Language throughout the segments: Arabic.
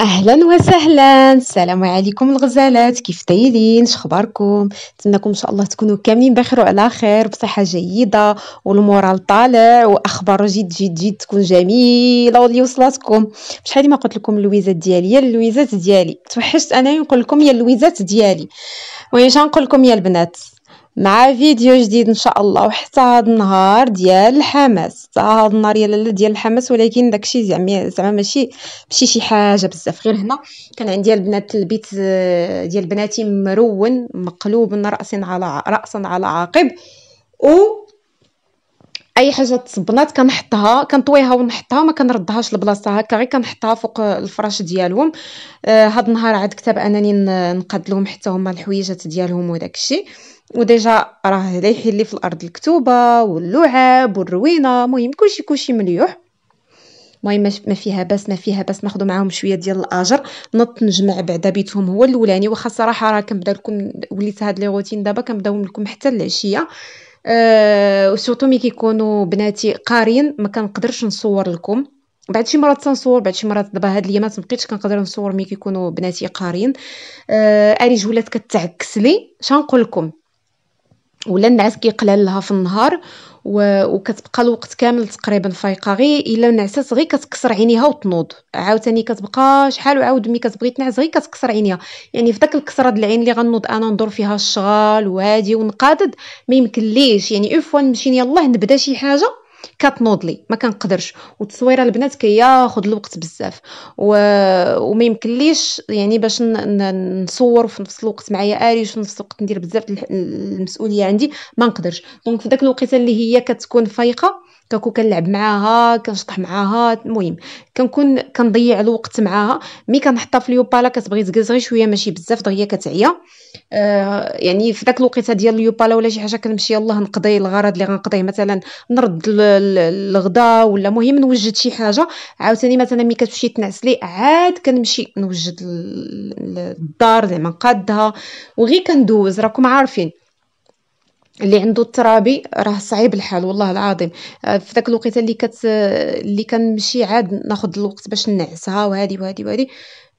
اهلا وسهلا السلام عليكم الغزالات كيف دايرين شخباركم نتمنىكم ان شاء الله تكونوا كاملين بخير وعلى خير بصحه جيده والمورال طالع واخبار جد جد جد تكون جميله واللي وصلتكم بشحال ما قلت لكم اللويزات ديالي يا اللويزات ديالي توحشت انا نقول لكم يا اللويزات ديالي وين نقول لكم يا البنات مع فيديو جديد ان شاء الله وحتى هذا النهار ديال الحماس حتى هذا النهار يلا ديال الحماس ولكن داكشي زعما زعما ماشي ماشي شي حاجه بزاف غير هنا كان عندي البنات البيت آه، ديال بناتي مرون مقلوب من راسا على راسا على عقب و اي حاجه تصبنات كنحطها كنطويها ونحطها ما كنردهاش لبلاصتها هكا غير كنحطها فوق الفراش ديالهم آه هاد النهار عاد كتب انني نقاد لهم حتى هما الحويجات ديالهم وداك الشيء وديجا راه لايحين لي في الارض الكتوبه واللعاب والروينه المهم كلشي كلشي مليوح المهم ما فيها باس ما فيها باس ناخذ معاهم شويه ديال الاجر نط نجمع بعدا بيتهم هو الاولاني وخا صراحه راه كنبدا لكم وليت هاد لي روتين دابا كنبداو لكم حتى العشيه أه وسورتو ملي كيكونوا بناتي قارين ما كنقدرش نصور لكم بعد شي مرات تنصور بعد شي مرات دابا هاد ما بقيتش كنقدر نصور ملي كيكونوا بناتي قارين آه اريج ولات كتعكس لي شنقول لكم ولا النعاس كيقلال لها في النهار و... وكتبقى الوقت كامل تقريبا فايقه غير الا نعسات غير كتكسر عينيها وتنوض عاوتاني كتبقى شحال وعاود مي كتبغي تنعس غير كتكسر عينيها يعني في داك الكسره ديال العين اللي غنوض انا ندور فيها الشغال وهادي ونقادد ما يمكن ليش يعني اون فوا نمشي يلاه نبدا شي حاجه كتنوضلي ما كنقدرش والتصويره البنات كياخذ الوقت بزاف و... وما يمكنليش يعني باش ن... نصور في نفس الوقت معايا اريش في نفس الوقت ندير بزاف المسؤوليه عندي ما نقدرش دونك في داك الوقيته اللي هي كتكون فايقه كنكون كنلعب معاها كنشطح معاها المهم كنكون كنضيع الوقت معاها مي كنحطها في اليوبالا كتبغي تجلس غير شويه ماشي بزاف دغيا كتعيا آه يعني في داك الوقيته ديال اليوبالا ولا شي حاجه كنمشي يلاه نقضي الغرض اللي غنقضيه مثلا نرد الغداء ولا مهم نوجد شي حاجه عاوتاني مثلا ملي كتمشي تنعسلي عاد كنمشي نوجد الدار زعما نقادها وغير كندوز راكم عارفين اللي عنده الترابي راه صعيب الحال والله العظيم آه، في ذاك الوقيته اللي كت اللي كنمشي عاد ناخذ الوقت باش نعسها وهذه وهذه وهذه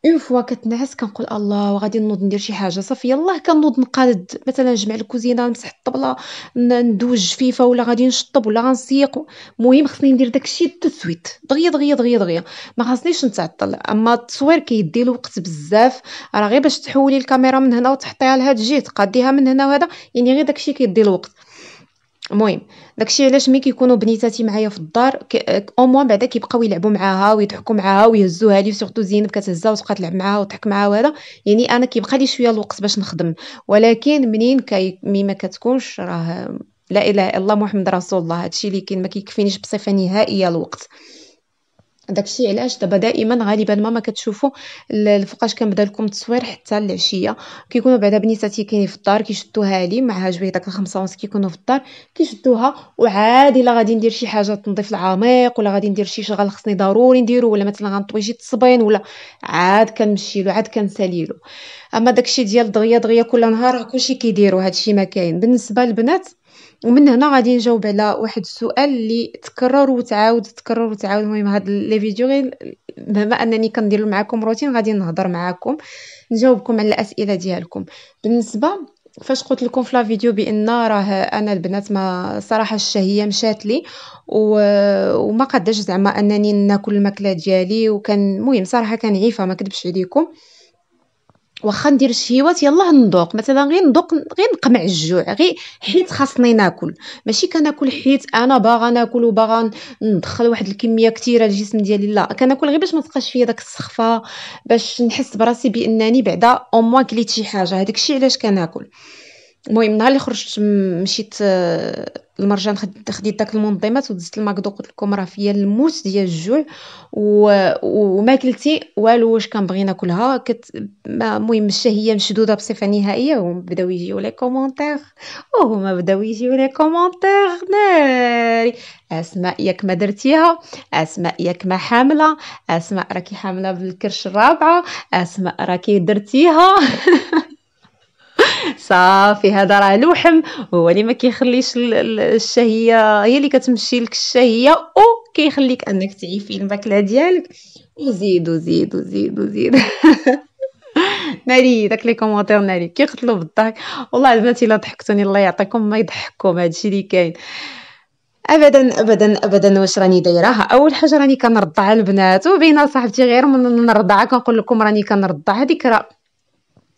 اون فوا كتنعس كنقول الله وغادي نوض ندير شي حاجه صافي يلاه كنوض نقاد مثلا نجمع الكوزينه نمسح الطبله ندوج جفيفه ولا غادي نشطب ولا غنسيق المهم خصني ندير داكشي تسويت دغيا دغيا دغيا دغيا ما خصنيش نتعطل اما التصوير كيدي الوقت بزاف راه غير باش تحولي الكاميرا من هنا وتحطيها لهاد الجهه تقاديها من هنا وهذا يعني غير داكشي كيدي الوقت المهم داكشي علاش ملي كيكونوا بنيتاتي معايا في الدار او موان بعدا كيبقاو يلعبوا معاها ويضحكوا معاها ويهزوها لي سورتو زينب كتهزها وتبقى تلعب معاها وتضحك معاها وهذا يعني انا كيبقى لي شويه الوقت باش نخدم ولكن منين كي ما كتكونش راه لا اله الا الله محمد رسول الله هادشي اللي كاين ما كيكفينيش بصفه نهائيه الوقت داكشي علاش دابا دائما غالبا ماما كتشوفوا فوقاش كنبدا لكم التصوير حتى العشيه كيكونوا بعدا بنيتاتي كاينين في الدار كيشدوها لي معها جوي داك الخمسة ونص كيكونوا في الدار كيشدوها وعادي الا غادي ندير شي حاجه تنظيف العميق ولا غادي ندير شي شغل خصني ضروري نديرو ولا مثلا غنطوي شي تصبين ولا عاد كنمشي له عاد كنساليلو اما داكشي ديال دغيا دغيا كل نهار كلشي كيديروا هادشي ما كاين بالنسبه للبنات ومن هنا غادي نجاوب على واحد السؤال اللي تكرر وتعاود تكرر وتعاود المهم هاد لي فيديو غير بما انني كندير معكم روتين غادي نهضر معكم نجاوبكم على الاسئله ديالكم بالنسبه فاش قلت لكم في لا فيديو بان راه انا البنات ما صراحه الشهيه مشات لي و... وما قداش زعما انني ناكل الماكله ديالي وكان المهم صراحه كان عيفه ما كدبش عليكم واخا ندير الشهيوات يلاه ندوق مثلا غير ندوق غير نقمع الجوع غير حيت خاصني ناكل ماشي كناكل حيت انا باغا ناكل وباغا ندخل واحد الكميه كثيره للجسم ديالي لا كناكل غير باش ما تبقاش فيا داك السخفه باش نحس براسي بانني بعدا اوموان كليت شي حاجه هذاك الشيء علاش كناكل المهم نهار اللي خرجت مشيت المرجان آه، خديت داك المنظمات ودزت الماكدو قلت لكم راه فيا الموت ديال الجوع وما كلتي والو واش كنبغي ناكلها كت المهم الشهيه مشدوده بصفه نهائيه وبداو يجيو لي كومونتير وهما بداو يجيو لي كومونتير ناري اسماء ياك ما درتيها اسماء ياك ما حامله اسماء راكي حامله بالكرش الرابعه اسماء راكي درتيها صافي هذا راه لوحم هو اللي ما كيخليش الشهيه هي اللي كتمشي لك الشهيه او كيخليك انك تعيفي الماكله ديالك وزيد وزيد وزيد وزيد ناري داك لي كومونتير ناري كيقتلوا بالضحك والله البنات الا ضحكتوني الله يعطيكم ما يضحككم هادشي اللي كاين ابدا ابدا ابدا واش راني دايراها اول حاجه راني كنرضع البنات وبين صاحبتي غير من نرضعها كنقول لكم راني كنرضع هذيك راه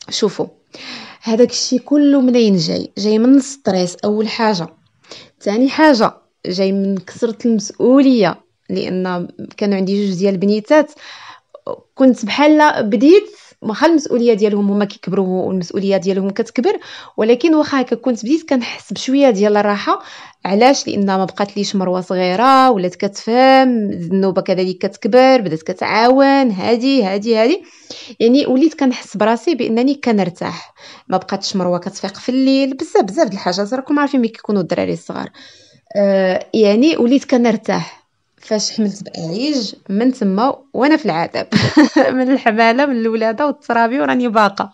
شوفوا هذاك الشيء كله منين جاي جاي من الستريس اول حاجه ثاني حاجه جاي من كثره المسؤوليه لان كان عندي جوج ديال البنيتات كنت بحال بديت واخا المسؤوليه ديالهم هما كيكبروا والمسؤوليه ديالهم كتكبر ولكن واخا هكا كنت بديت كنحس بشويه ديال الراحه علاش لان ما بقات ليش مروه صغيره ولات كتفهم الذنوبه كذلك كتكبر بدات كتعاون هادي هادي هادي يعني وليت كنحس براسي بانني كنرتاح ما بقاتش مروه كتفيق في الليل بزاف بزاف د الحاجات راكم عارفين ملي كيكونوا الدراري الصغار آه يعني وليت كنرتاح فاش حملت بعيج من تما وانا في العذاب من الحماله من الولاده والترابي وراني باقه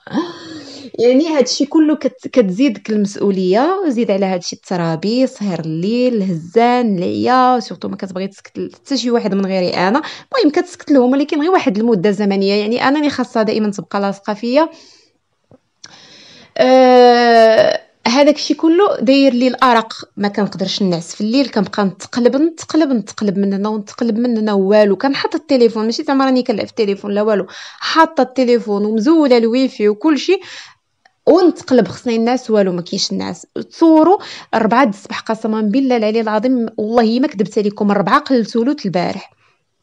يعني هادشي كله كت كتزيدك المسؤوليه زيد على هادشي الترابي سهر الليل الهزان العيا سورتو ما كتبغي تسكت حتى شي واحد من غيري انا المهم كتسكت لهم ولكن غير واحد المده زمنيه يعني انا اللي خاصها دائما تبقى لاصقه فيا أه هذاك الشيء كله داير لي الارق ما كنقدرش نعس في الليل كنبقى نتقلب نتقلب نتقلب من هنا ونتقلب من هنا والو كنحط التليفون ماشي زعما راني كنلعب في التليفون لا والو حاطه التليفون ومزوله الويفي وكل شيء ونتقلب خصني الناس والو ما كاينش الناس تصوروا 4 الصباح قسما بالله العلي العظيم والله ما كذبت عليكم 4 قل البارح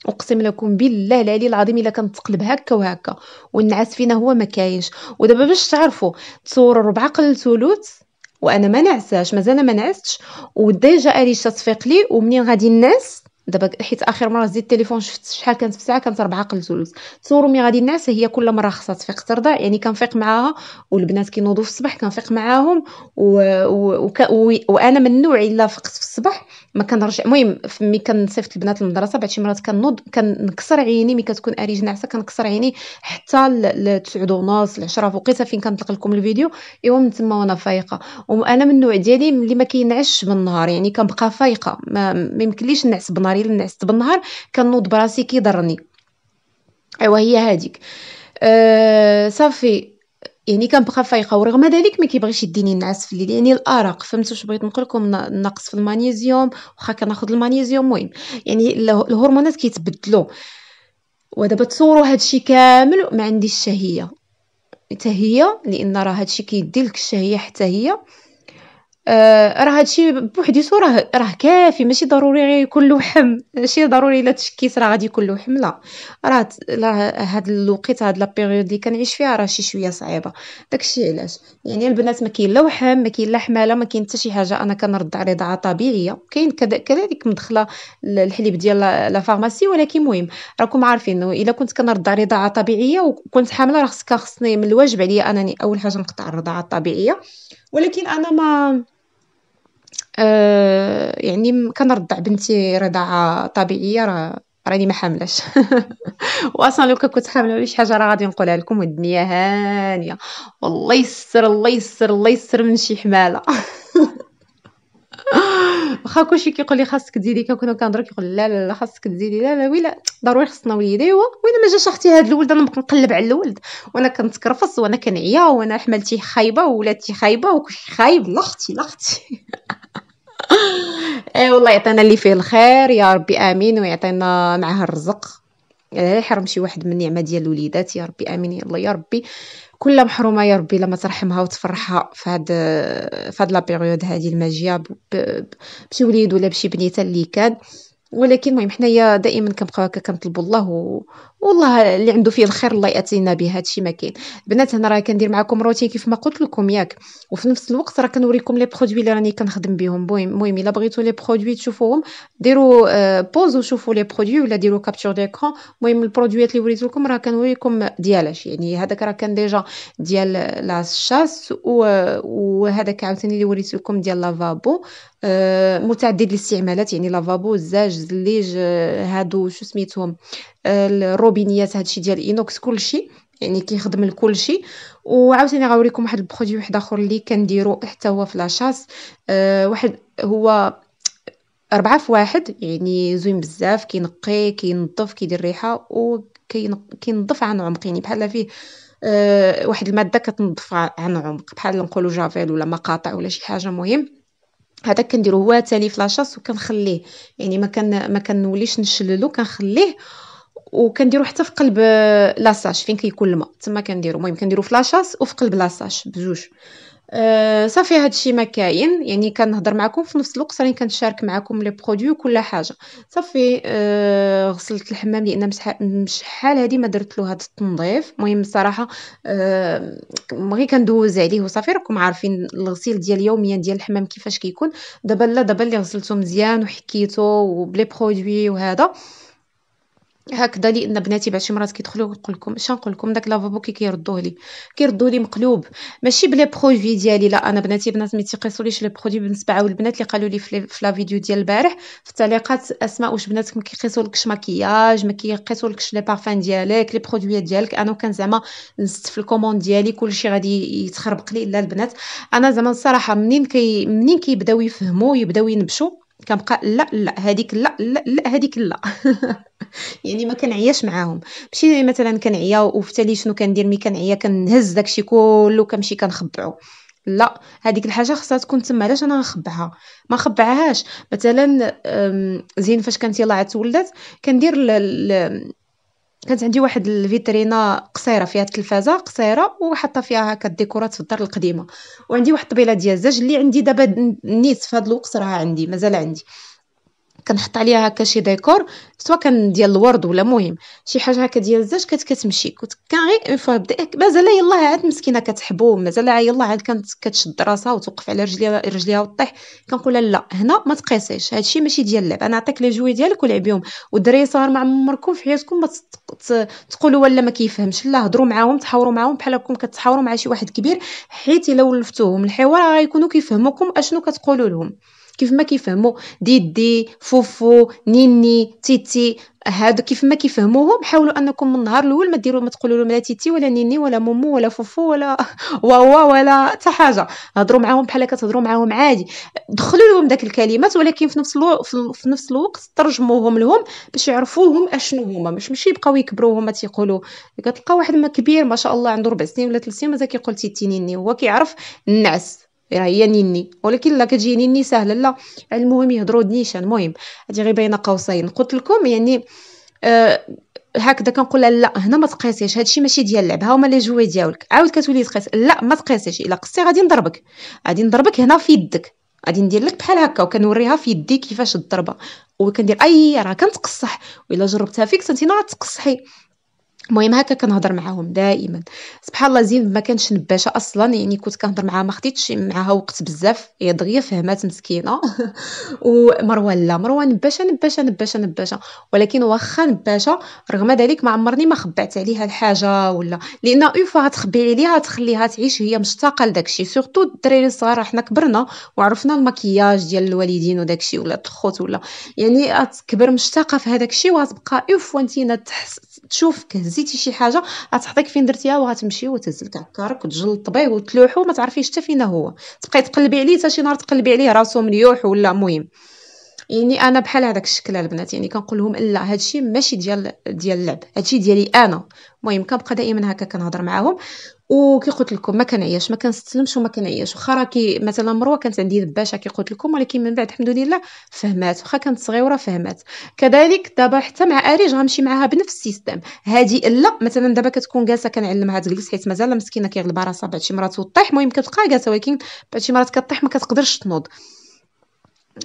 اقسم لكم بالله العلي العظيم الا كنتقلب هكا وهكا والنعاس فينا هو ما كاينش ودابا باش تعرفوا تصوروا ربعه قل ثلث وانا ما نعساش مازال ما نعستش وديجا اريشا تصفيق لي ومنين غادي الناس دابا حيت اخر مره زيد التليفون شفت شحال كانت في الساعه كانت 4 قل زوز تصوروا مي غادي الناس هي كل مره خاصها تفيق ترضع يعني كنفيق معاها والبنات كينوضوا في الصباح كنفيق معاهم و... و... و... و... وانا من النوع الا فقت في الصباح ما كنرجع المهم ملي كنصيفط البنات للمدرسه بعض شي مرات كنوض كنكسر عيني ملي كتكون اريج ناعسه كنكسر عيني حتى ل 9 ونص ل 10 فوقيتها فين كنطلق لكم الفيديو ايوا من تما وانا فايقه وانا من النوع ديالي ملي ما كينعش بالنهار يعني كنبقى فايقه ما يمكنليش نعس بالنهار الا نعست بالنهار كنوض براسي كيضرني ايوا هي هذيك أه صافي يعني كان فايقه ورغم ذلك ما كيبغيش يديني النعاس في الليل يعني الارق فهمتوا واش بغيت نقول لكم النقص في المغنيسيوم واخا كناخذ المغنيسيوم المهم يعني الهرمونات كيتبدلوا ودابا تصوروا الشيء كامل ما عنديش الشهيه حتى هي لان راه الشيء كيدي لك الشهيه حتى هي آه راه هادشي بوحديتو راه راه كافي ماشي ضروري غير يكون لوحم ماشي ضروري الا تشكيت راه غادي يكون لوحم لا راه هاد الوقيته هاد لابيريود اللي كنعيش فيها راه شي شويه صعيبه داكشي علاش يعني البنات ما كاين لا وحم ما كاين لا حماله ما كاين حتى شي حاجه انا كنرضع رضاعه طبيعيه كاين كذلك مدخله الحليب ديال لا فارماسي ولكن مهم راكم عارفين الا كنت كنرضع رضاعه طبيعيه وكنت حامله راه خصني من الواجب عليا انني اول حاجه نقطع الرضاعه الطبيعيه ولكن انا ما آه، يعني كنرضّع بنتي رضاعة طبيعية راه راني ما حاملاش وأصلا لو كان كنت حاملة ولا شي حاجة راه غادي نقولها لكم والدنيا هانية، والله يستر، الله يستر، الله يستر من شي حمالة واخا كلشي كيقول لي خاصك تزيدي كنكونو كنهضر كيقول لا لا لا خاصك تزيدي لا لا ويلا ضروري خصنا وليدي ايوا ويلا ما جاش اختي هاد الولد انا نبقى نقلب على الولد وانا كنتكرفص وانا كنعيا وانا حملتي خايبه وولاتي خايبه وكلشي خايب لا اختي لا اختي اي والله يعطينا اللي فيه الخير يا ربي امين ويعطينا معها الرزق يحرم إيه، شي واحد من النعمه ديال الوليدات يا ربي امين الله يا ربي كل محرومه يا ربي لما ترحمها وتفرحها في هاد في هاد لا بيريود هادي الماجيه بشي وليد ولا بشي بنيته اللي كان ولكن المهم حنايا دائما كنبقاو هكا كنطلبوا الله والله اللي عنده فيه الخير الله ياتينا به هادشي ما كاين بنات هنا راه كندير معكم روتي كيف ما قلت لكم ياك وفي نفس الوقت راه كنوريكم لي برودوي اللي راني كنخدم بهم المهم الا بغيتو لي برودوي تشوفوهم ديروا بوز آه، وشوفوا لي برودوي ولا ديروا كابتشر ديكرون المهم البرودويات اللي وريت لكم راه كنوريكم ديالاش يعني هذاك راه كان ديجا ديال لا شاس وهذاك عاوتاني اللي وريت لكم ديال لافابو آه، متعدد الاستعمالات يعني لافابو الزاج زليج آه، هادو شو سميتهم الروبينيات هادشي ديال اينوكس كلشي يعني كيخدم لكلشي وعاوتاني غنوريكم واحد البرودوي واحد اخر اللي كنديرو حتى هو في لاشاس أه واحد هو أربعة في واحد يعني زوين بزاف كينقي كينظف كيدير ريحه وكينظف عن عمق يعني بحال فيه أه واحد الماده كتنظف عن عمق بحال نقولوا جافيل ولا مقاطع ولا شي حاجه مهم هذا كنديرو هو تالي فلاشاس وكنخليه يعني ما كان ما كنوليش نشللو كنخليه وكنديرو حتى في قلب لاساش فين كيكون الماء تما كنديرو المهم كنديرو في لاشاس وفي قلب لاساش بجوج أه صافي هادشي ما كاين يعني كنهضر معكم في نفس الوقت راني كنشارك معكم لي برودوي وكل حاجه صافي أه غسلت الحمام لان شحال هادي ما درت له هاد التنظيف المهم الصراحه أه غير كندوز عليه وصافي راكم عارفين الغسيل ديال يوميا ديال الحمام كيفاش كيكون دابا لا دابا اللي غسلته مزيان وحكيته وبلي برودوي وهذا هكذا لان بناتي بعض مرات كيدخلوا نقول لكم اش نقول لكم داك لافابو كي كيردوه لي كيردوه لي مقلوب ماشي بلي برودوي ديالي لا انا بناتي بنات ما تيقيسوليش لي برودوي بالنسبه عاو البنات اللي قالوا لي في لا فيديو ديال البارح في التعليقات اسماء واش بناتكم كيقيسوا لكش مكياج ما كيقيسوا لكش لي بارفان ديالك لي برودوي ديالك انا كان زعما نست في الكوموند ديالي كلشي غادي يتخربق لي لا البنات انا زعما الصراحه منين كي منين كيبداو يفهموا يبداو ينبشوا كنبقى لا لا هذيك لا لا لا هذيك لا يعني ما كنعياش معاهم ماشي مثلا كنعيا وفتالي تالي شنو كندير ملي كنعيا كنهز داكشي كله كنمشي كنخبعو لا هذيك الحاجه خصها تكون تما علاش انا نخبعها ما خبعهاش مثلا زين فاش كانت يلاه عاد ولدت كندير كانت عندي واحد الفيترينا قصيره فيها التلفازه قصيره وحاطه فيها هكا الديكورات في الدار القديمه وعندي واحد الطبيله ديال الزاج اللي عندي دابا نيت في هذا الوقت راه عندي مازال عندي كنحط عليها هكا شي ديكور سواء كان ديال الورد ولا مهم شي حاجه هكا ديال الزاج كانت كتمشي كنت كان غير اون فوا بديت مازال يلاه عاد مسكينه كتحبو مازال يلاه عاد كانت كتشد راسها وتوقف على رجليها رجليها وطيح كنقول لا هنا ما تقيسيش هادشي ماشي ديال اللعب انا نعطيك لي جوي ديالك ولعبيهم بهم والدراري صغار ما عمركم في حياتكم ما تقولوا ولا ما كيفهمش لا هضروا معاهم تحاوروا معاهم بحال راكم كتحاوروا مع شي واحد كبير حيت الا ولفتوهم الحوار غيكونوا كيفهموكم اشنو كتقولوا لهم كيف ما كيفهموا ديدي فوفو نيني تيتي هادو كيف ما كيفهموهم حاولوا انكم من النهار الاول ما ديروا ما تقولوا لهم لا تيتي ولا نيني ولا مومو ولا فوفو ولا واوا ولا حتى حاجه هضروا معاهم بحال كتهضروا معاهم عادي دخلوا لهم داك الكلمات ولكن في نفس الو... في نفس الوقت ترجموهم لهم باش يعرفوهم اشنو هما مش ماشي يبقاو يكبروا هما تيقولوا كتلقى واحد ما كبير ما شاء الله عنده ربع سنين ولا ثلاث سنين مازال كيقول تيتي نيني هو كيعرف النعس راه هي نيني ولكن لا كتجي نيني سهله لا المهم يهضروا دنيشان المهم هادي غير بين قوسين قلت لكم يعني آه هكذا كنقول لا هنا ما تقيسيش هادشي ماشي ديال اللعب ها هما لي جوي ديالك عاود كتولي تقيس لا ما تقيسيش الا قصتي غادي نضربك غادي نضربك هنا في يدك غادي ندير لك بحال هكا وكنوريها في يدي كيفاش الضربه وكندير اي راه كنتقصح والا جربتها فيك نعاد غتقصحي المهم هكا كنهضر معاهم دائما سبحان الله زين ما كانش نباشه اصلا يعني كنت كنهضر معاها ما خديتش معاها وقت بزاف هي دغيا فهمات مسكينه ومروه لا مروان نباشه نباشه نباشه نباشه ولكن واخا نباشه رغم ذلك ما عمرني ما خبعت عليها الحاجه ولا لان اون فوا غتخبي عليها تخليها تعيش هي مشتاقه لداكشي سورتو الدراري الصغار حنا كبرنا وعرفنا المكياج ديال الوالدين وداكشي ولا الخوت ولا يعني تكبر مشتاقه في هذاك الشيء وغتبقى اون فوا انت تحس تشوفك هزيتي شي حاجه غتحطيك فين درتيها وغتمشي وتهزلك عكارك تجل طبيب وتلوحو ما تعرفيش حتى فين هو تبقاي تقلبي عليه حتى شي نهار تقلبي عليه راسو مليوح ولا مهم يعني انا بحال هذاك الشكل البنات يعني كنقول لهم لا هادشي ماشي ديال ديال اللعب هادشي ديالي انا المهم كنبقى دائما هكا كنهضر معاهم وكي قلت لكم ما كنعياش ما كنستلمش وما كنعياش واخا كي مثلا مروه كانت عندي دباشه كي قلت لكم ولكن من بعد الحمد لله فهمات واخا كانت صغيره فهمات كذلك دابا حتى مع اريج غنمشي معاها بنفس السيستم هذه لا مثلا دابا كتكون جالسه كنعلمها تجلس حيت مازال مسكينه كيغلبها راسها بعد شي مرات وطيح المهم كتبقى جالسه ولكن بعد شي مرات كطيح ما كتقدرش تنوض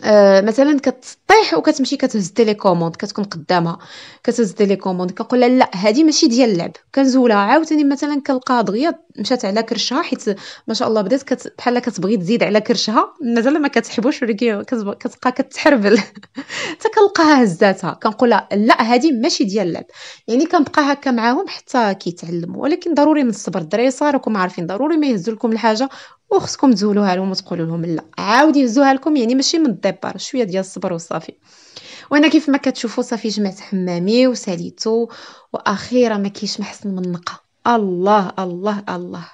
آه، مثلا كت طيح وكتمشي كتهز تيليكوموند كتكون قدامها كتهز تيليكوموند كنقول لها لا هذه ماشي ديال اللعب كنزولها عاوتاني مثلا كنلقاها دغيا مشات على كرشها حيت ما شاء الله بدات كت... بحال كتبغي تزيد على كرشها مازال ما كتحبوش ولكن كتبقى كتحربل حتى كنلقاها هزاتها كنقول لا هذه ماشي ديال اللعب يعني كنبقى هكا معاهم حتى كيتعلموا ولكن ضروري من الصبر الدراري راكم عارفين ضروري ما يهزوا لكم الحاجه وخصكم تزولوها لهم وتقولوا لهم لا عاود هزوها لكم يعني ماشي من الديبار شويه ديال الصبر وصافي صافي وانا كيف ما كتشوفوا صافي جمعت حمامي وساليتو واخيرا ما كيش محسن من نقا الله الله الله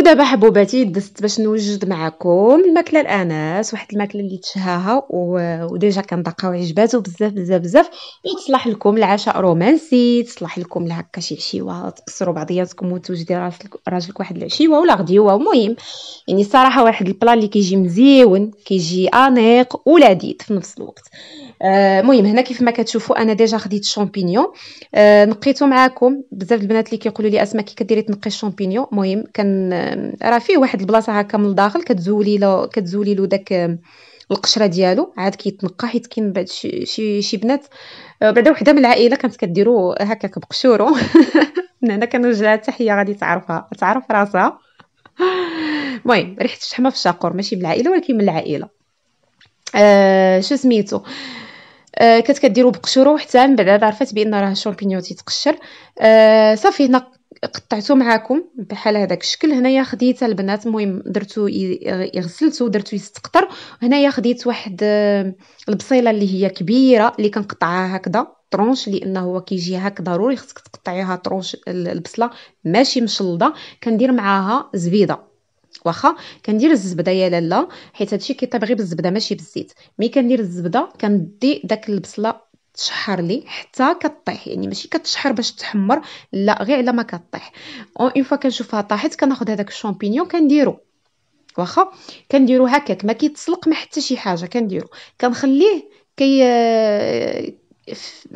ودابا حبوباتي دزت باش نوجد معكم الماكله الاناس واحد الماكله اللي تشهاها وديجا كندقها وعجباتو بزاف بزاف بزاف وتصلح لكم العشاء رومانسي تصلح لكم لهكا شي عشيوه تكسروا بعضياتكم وتوجدي راجلك واحد العشيوه ولا غديوه المهم يعني الصراحه واحد البلا اللي كيجي مزيون كيجي انيق ولذيذ في نفس الوقت آه، المهم آه هنا كيف ما كتشوفوا انا ديجا خديت الشامبينيون آه نقيته معاكم بزاف البنات اللي كيقولوا لي اسماء كي كديري تنقي الشامبينيون المهم كان راه فيه واحد البلاصه هكا من الداخل كتزولي له كتزولي له داك القشره ديالو عاد كيتنقى حيت كاين بعض شي, شي شي بنات آه، بعدا وحده من العائله كانت كديرو هكاك بقشورو من هنا كنوجه لها تحيه غادي تعرفها تعرف راسها المهم ريحه الشحمه في الشاقور ماشي من العائله ولكن من العائله آه شو سميتو آه كانت كديرو بقشورو حتى من بعد عرفت بان راه الشامبينيون تيتقشر آه صافي هنا قطعتو معاكم بحال هذاك الشكل هنايا خديت البنات المهم درتو يغسلتو درتو يستقطر هنايا خديت واحد آه، البصيله اللي هي كبيره اللي كنقطعها هكذا طرونش لانه هو كيجي هكا ضروري خصك تقطعيها طرونش البصله ماشي مشلضه كندير معاها زبيده واخا كندير الزبده يا لاله حيت هادشي كيطيب غير بالزبده ماشي بالزيت مي كندير الزبده كندي داك البصله تشحر لي حتى كطيح يعني ماشي كتشحر باش تحمر لا غير على ما كطيح اون فوا كنشوفها طاحت كناخذ هذاك الشامبينيون كنديرو واخا كنديرو هكاك ما كيتسلق ما حتى شي حاجه كنديرو كنخليه كي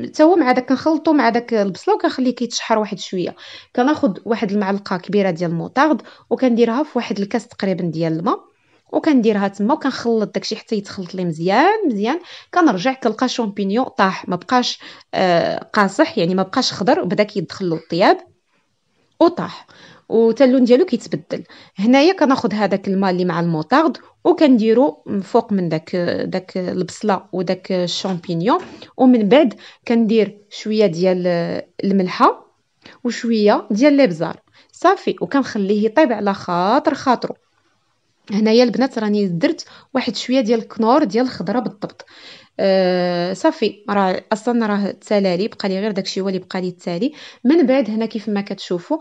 حتى هو مع داك كنخلطو مع داك البصله وكنخليه كيتشحر واحد شويه كناخذ واحد المعلقه كبيره ديال الموطارد وكنديرها في واحد الكاس تقريبا ديال الماء وكنديرها تما وكنخلط داكشي حتى يتخلط لي مزيان مزيان كنرجع كنلقى الشومبينيون طاح ما بقاش آه قاصح يعني ما بقاش خضر بدا كيدخل له الطياب وطاح وتا اللون ديالو كيتبدل هنايا كناخذ هذاك الماء اللي مع الموطارد وكنديرو فوق من داك داك البصله وداك الشامبينيون ومن بعد كندير شويه ديال آه، الملحه وشويه ديال الابزار صافي وكنخليه يطيب على خاطر خاطرو هنايا البنات راني درت واحد شويه ديال الكنور ديال الخضره بالضبط أه صافي راه اصلا راه تسالى لي بقى لي غير داكشي هو اللي بقى لي تسالي من بعد هنا كيف ما كتشوفوا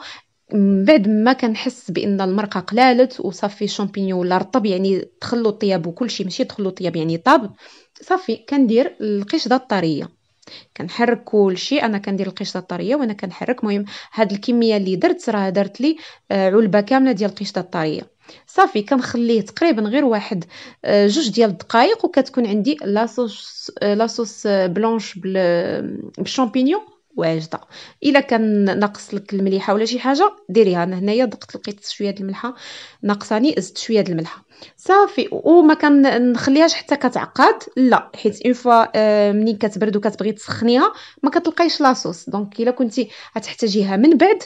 من بعد ما كنحس بان المرقه قلالت وصافي الشامبينيون ولا رطب يعني تخلو الطياب وكلشي ماشي تخلو الطياب يعني طاب صافي كندير القشده الطريه كنحرك كل شيء انا كندير القشطه الطريه وانا كنحرك مهم هاد الكميه اللي درت راه درت لي آه، علبه كامله ديال القشطه الطريه صافي كنخليه تقريبا غير واحد آه، جوج ديال الدقائق وكتكون عندي لاصوص آه، لاصوص آه، بلونش بالشامبينيون واجده الا كان ناقص لك المليحه ولا شي حاجه ديريها انا هنايا دقت لقيت شويه د الملحه ناقصاني زدت شويه د الملحه صافي وما كنخليهاش حتى كتعقد لا حيت اون فوا منين كتبرد وكتبغي تسخنيها ما كتلقايش لاصوص دونك الا كنتي غتحتاجيها من بعد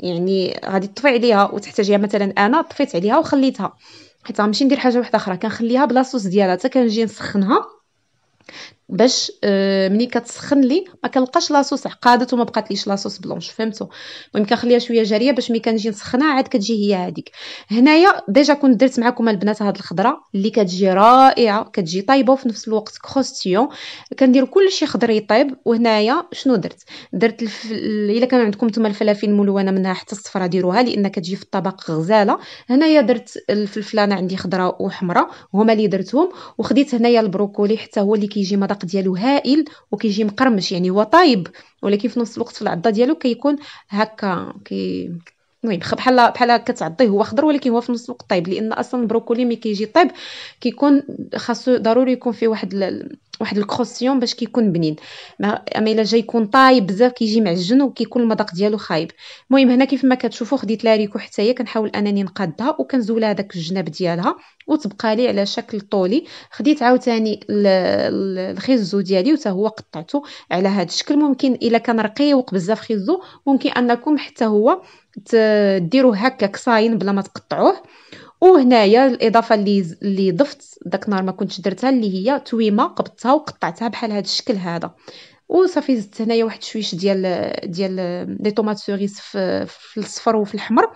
يعني غادي تطفي عليها وتحتاجيها مثلا انا طفيت عليها وخليتها حيت غنمشي ندير حاجه واحده اخرى كنخليها بلا صوص ديالها حتى كنجي نسخنها باش آه، ملي كتسخن لي ما كنلقاش لاصوص عقادت وما بقاتليش لاصوص بلونش فهمتوا المهم كنخليها شويه جاريه باش ملي كنجي نسخنها عاد كتجي هي هذيك هنايا ديجا كنت درت معكم البنات هاد الخضره اللي كتجي رائعه كتجي طايبه وفي نفس الوقت كروستيون كندير كلشي خضر يطيب وهنايا شنو درت درت الا كان عندكم نتوما الفلافل ملونه منها حتى الصفراء ديروها لان كتجي في الطبق غزاله هنايا درت الفلفلانه عندي خضراء وحمراء هما اللي درتهم وخديت هنايا البروكولي حتى هو اللي كيجي الطبق ديالو هائل وكيجي مقرمش يعني هو طايب ولكن في نفس الوقت في العضه ديالو كيكون هكا كي المهم بحال بحال كتعضيه هو خضر ولكن هو في نفس الوقت طايب لان اصلا البروكولي ملي كيجي طايب كيكون خاصو ضروري يكون فيه واحد ل... واحد الكروسيون باش كيكون بنين ما اما الا جا يكون طايب بزاف كيجي معجن وكيكون المذاق ديالو خايب المهم هنا كيف ما كتشوفوا خديت لاريكو حتى هي كنحاول انني نقادها وكنزول هذاك الجناب ديالها وتبقى لي على شكل طولي خديت عاوتاني الخيزو ديالي وتا هو قطعته على هذا الشكل ممكن الا كان رقيق بزاف خيزو ممكن انكم حتى هو ديروه هكاك صاين بلا ما تقطعوه وهنايا الاضافه اللي اللي ضفت داك النهار ما كنتش درتها اللي هي تويمه قبضتها وقطعتها بحال هذا الشكل هذا وصافي زدت هنايا واحد شويش ديال ديال لي طوماط سوريس في, في الصفر وفي الاحمر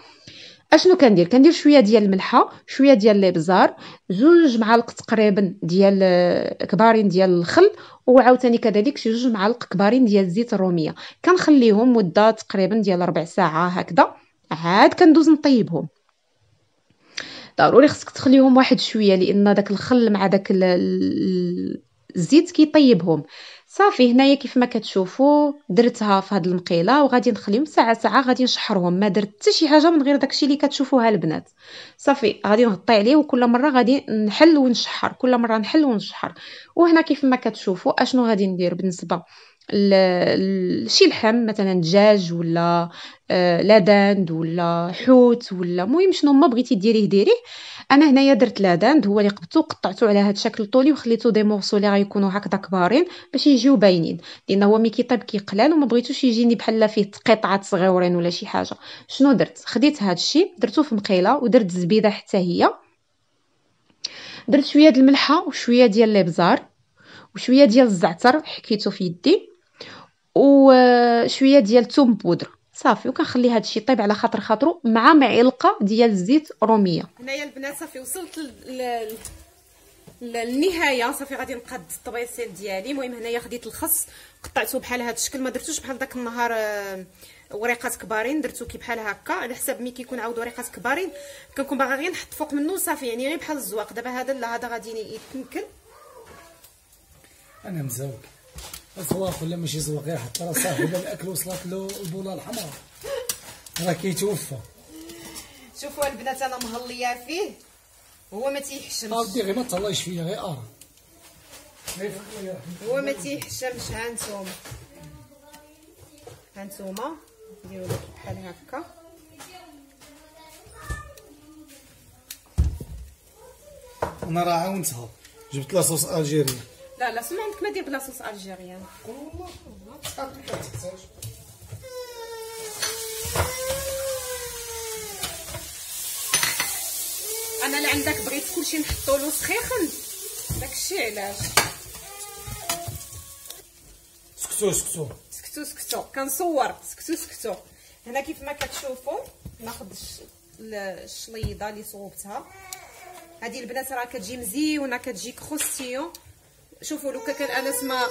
اشنو كندير كندير شويه ديال الملحه شويه ديال الابزار جوج معالق تقريبا ديال آه، كبارين ديال الخل وعاوتاني كذلك شي جوج معالق كبارين ديال الزيت الروميه كنخليهم مده تقريبا ديال ربع ساعه هكذا عاد كندوز نطيبهم ضروري خصك تخليهم واحد شويه لان داك الخل مع داك الزيت كيطيبهم صافي هنايا كيف ما كتشوفوا درتها في هاد المقيله وغادي نخليهم ساعه ساعه غادي نشحرهم ما درت حتى شي حاجه من غير داكشي اللي كتشوفوها البنات صافي غادي نغطي عليه وكل مره غادي نحل ونشحر كل مره نحل ونشحر وهنا كيف ما كتشوفوا اشنو غادي ندير بالنسبه شي لحم مثلا دجاج ولا آه، لاداند ولا حوت ولا المهم شنو ما بغيتي ديريه ديريه انا هنايا درت لاداند هو اللي قبته قطعته على هذا الشكل طولي وخليته دي مورسو اللي غيكونوا هكذا كبارين باش يجيو باينين لان هو ملي كيطيب كيقلال وما بغيتوش يجيني بحال فيه قطعات صغيورين ولا شي حاجه شنو درت خديت هذا الشيء درته في مقيله ودرت الزبيده حتى هي درت شويه د الملحه وشويه ديال الابزار وشويه ديال الزعتر حكيته في يدي وشويه ديال الثوم بودره صافي وكنخلي هذا الشيء يطيب على خاطر خاطرو مع معلقه ديال الزيت روميه هنايا البنات صافي وصلت للنهايه صافي غادي نقاد الطبيصيل ديالي المهم هنايا خديت الخس قطعته بحال هذا الشكل ما درتوش بحال داك النهار آه، وريقات كبارين درتو كي بحال هكا على حساب مي كيكون عاود وريقات كبارين كنكون باغا غير نحط فوق منه صافي يعني غير بحال الزواق دابا هذا لا هذا غادي يتنكل انا مزوق السواق ولا ماشي سواق غير حتى راه صاحبو ديال الاكل وصلت له البوله الحمراء راه كيتوفى شوفوا البنات انا مهليه فيه هو ما تيحشمش اودي غير ما تهلايش فيا غير اه هو ما تيحشمش ها نتوما ها نتوما نديرو بحال هكا انا راه عاونتها جبت لها صوص الجيريه لا لا سمع عندك ما دير بلا صوص الجيريان انا اللي عندك بغيت كلشي نحطو له سخيخن داكشي علاش سكتو سكتو سكتو سكتو كنصور سكتو سكتو هنا كيف ما كتشوفوا ناخذ الشليضه اللي صوبتها هذه البنات راه كتجي مزيونه كتجي كروستيون شوفوا لوكا كان انس ما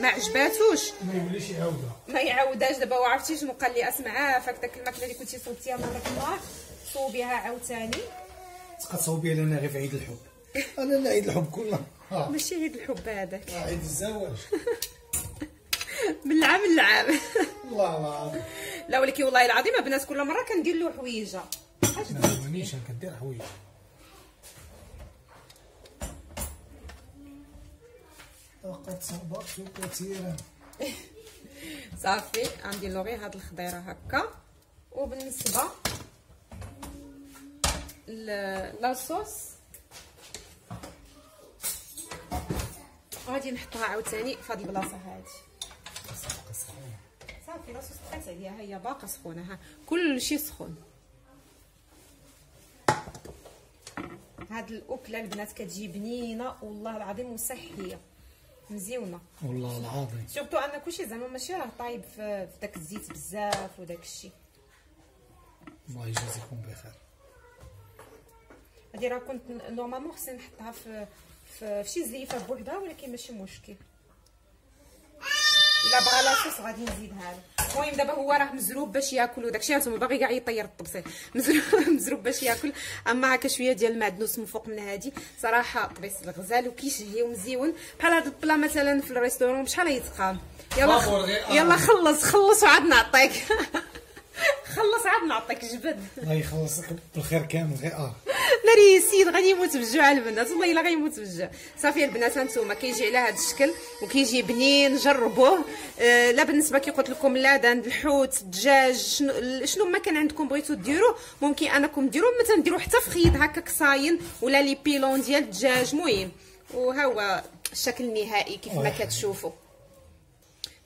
ما عجباتوش ما يوليش يعاودها ما يعاودهاش دابا وعرفتي شنو قال لي اسمع عافاك داك الماكله اللي كنتي صوبتيها داك النهار صوبيها عاوتاني تبقى تصوبيها لنا غير في عيد الحب انا لا عيد الحب كلها ماشي عيد الحب هذاك آه، عيد الزواج من العام للعام والله العظيم لا ولكن والله العظيم البنات كل مره كندير له حويجه ما كندير حويجه وقد سبقت كثيرا صافي عندي لوغي هاد الخضيره هكا وبالنسبه لاصوص غادي نحطها عاوتاني في هاد البلاصه هادي صافي لاصوص بقات عليا ها هي باقا سخونه ها كلشي سخون هاد الاكله البنات كتجي بنينه والله العظيم وصحيه مزيونه والله العظيم سورتو ان كلشي زعما ماشي راه طايب في داك الزيت بزاف وداك الشيء الله يجازيكم بخير هادي راه كنت نورمالمون خصني نحطها في في شي زليفه بوحدها ولكن ماشي مشكل الا بغى لاصوص غادي نزيدها له المهم دابا هو راه مزروب باش ياكل وداكشي هانتوما باغي كاع يطير الطبسيل مزروب مزروب باش ياكل اما هكا شويه ديال المعدنوس من فوق من هادي صراحه طبيس الغزال وكيشهي ومزيون بحال هاد البلا مثلا في الريستورون بشحال يتقام يلا يلا خلص خلص وعاد نعطيك خلص عاد نعطيك جبد الله يخلصك بالخير كامل غير اه ناري السيد غادي يموت بالجوع البنات والله الا غيموت بالجوع صافي البنات هانتوما كيجي على هذا الشكل وكيجي بنين جربوه آه، لا بالنسبه كي قلت لكم دان الحوت الدجاج شنو, شنو ما كان عندكم بغيتو ديروه ممكن انكم ديروه مثلا ديروه حتى فخيط هكاك صاين ولا لي بيلون ديال الدجاج المهم وها هو الشكل النهائي كيف ما كتشوفوا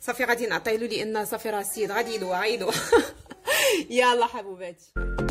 صافي غادي نعطيه له لان صافي راه السيد غادي يلوى غيلوى يلا حبوباتي